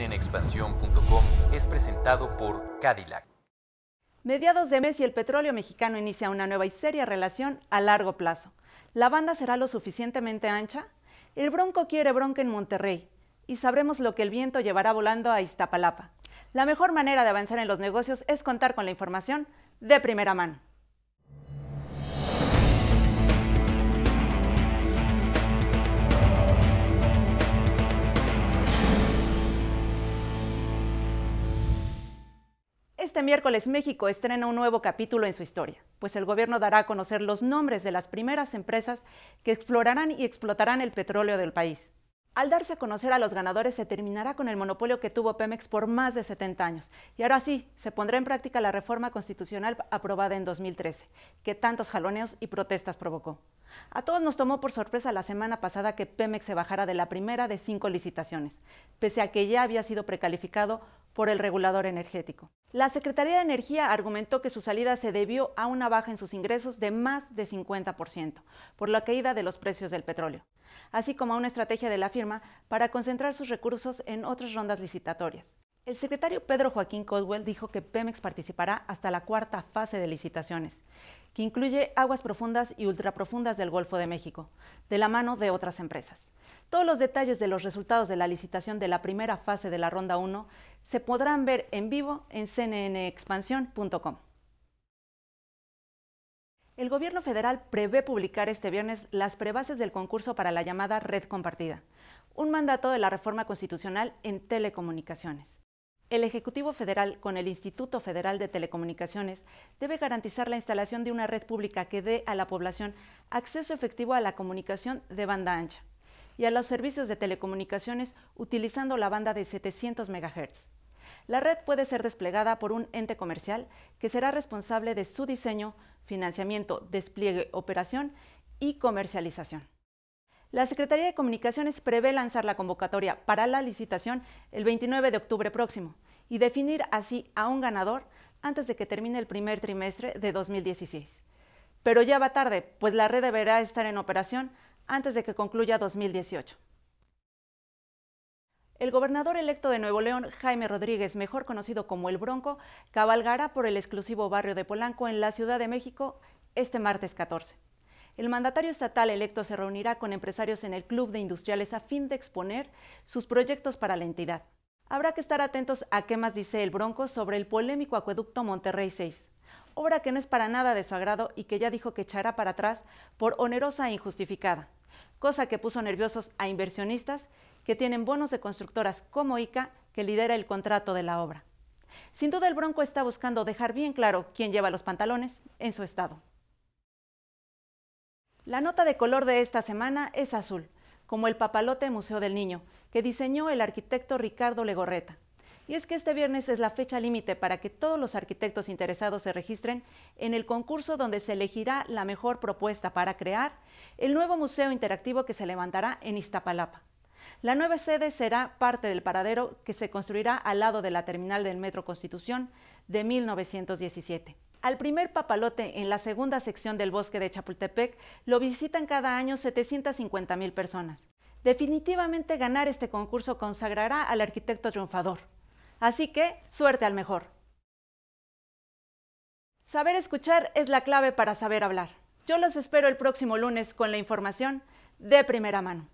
en expansión.com es presentado por Cadillac. Mediados de mes y el petróleo mexicano inicia una nueva y seria relación a largo plazo. ¿La banda será lo suficientemente ancha? El Bronco quiere bronca en Monterrey y sabremos lo que el viento llevará volando a Iztapalapa. La mejor manera de avanzar en los negocios es contar con la información de primera mano. Este miércoles México estrena un nuevo capítulo en su historia, pues el gobierno dará a conocer los nombres de las primeras empresas que explorarán y explotarán el petróleo del país. Al darse a conocer a los ganadores se terminará con el monopolio que tuvo Pemex por más de 70 años. Y ahora sí, se pondrá en práctica la reforma constitucional aprobada en 2013, que tantos jaloneos y protestas provocó. A todos nos tomó por sorpresa la semana pasada que Pemex se bajara de la primera de cinco licitaciones, pese a que ya había sido precalificado por el regulador energético. La Secretaría de Energía argumentó que su salida se debió a una baja en sus ingresos de más de 50% por la caída de los precios del petróleo, así como a una estrategia de la firma para concentrar sus recursos en otras rondas licitatorias. El secretario Pedro Joaquín Codwell dijo que Pemex participará hasta la cuarta fase de licitaciones que incluye aguas profundas y ultraprofundas del Golfo de México, de la mano de otras empresas. Todos los detalles de los resultados de la licitación de la primera fase de la Ronda 1 se podrán ver en vivo en cnnexpansión.com. El gobierno federal prevé publicar este viernes las prebases del concurso para la llamada red compartida, un mandato de la reforma constitucional en telecomunicaciones el Ejecutivo Federal con el Instituto Federal de Telecomunicaciones debe garantizar la instalación de una red pública que dé a la población acceso efectivo a la comunicación de banda ancha y a los servicios de telecomunicaciones utilizando la banda de 700 MHz. La red puede ser desplegada por un ente comercial que será responsable de su diseño, financiamiento, despliegue, operación y comercialización. La Secretaría de Comunicaciones prevé lanzar la convocatoria para la licitación el 29 de octubre próximo y definir así a un ganador antes de que termine el primer trimestre de 2016. Pero ya va tarde, pues la red deberá estar en operación antes de que concluya 2018. El gobernador electo de Nuevo León, Jaime Rodríguez, mejor conocido como El Bronco, cabalgará por el exclusivo barrio de Polanco en la Ciudad de México este martes 14 el mandatario estatal electo se reunirá con empresarios en el Club de Industriales a fin de exponer sus proyectos para la entidad. Habrá que estar atentos a qué más dice el Bronco sobre el polémico acueducto Monterrey 6, obra que no es para nada de su agrado y que ya dijo que echará para atrás por onerosa e injustificada, cosa que puso nerviosos a inversionistas que tienen bonos de constructoras como ICA, que lidera el contrato de la obra. Sin duda el Bronco está buscando dejar bien claro quién lleva los pantalones en su estado. La nota de color de esta semana es azul, como el papalote Museo del Niño, que diseñó el arquitecto Ricardo Legorreta. Y es que este viernes es la fecha límite para que todos los arquitectos interesados se registren en el concurso donde se elegirá la mejor propuesta para crear el nuevo museo interactivo que se levantará en Iztapalapa. La nueva sede será parte del paradero que se construirá al lado de la terminal del Metro Constitución de 1917. Al primer papalote en la segunda sección del bosque de Chapultepec lo visitan cada año 750 personas. Definitivamente ganar este concurso consagrará al arquitecto triunfador. Así que, suerte al mejor. Saber escuchar es la clave para saber hablar. Yo los espero el próximo lunes con la información de primera mano.